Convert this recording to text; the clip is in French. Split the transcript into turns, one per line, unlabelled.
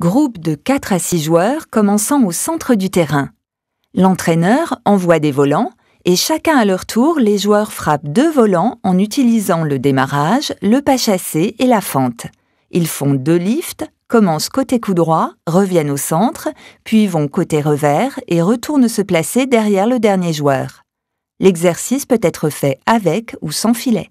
Groupe de 4 à 6 joueurs commençant au centre du terrain. L'entraîneur envoie des volants et chacun à leur tour, les joueurs frappent deux volants en utilisant le démarrage, le pas chassé et la fente. Ils font deux lifts, commencent côté coup droit, reviennent au centre, puis vont côté revers et retournent se placer derrière le dernier joueur. L'exercice peut être fait avec ou sans filet.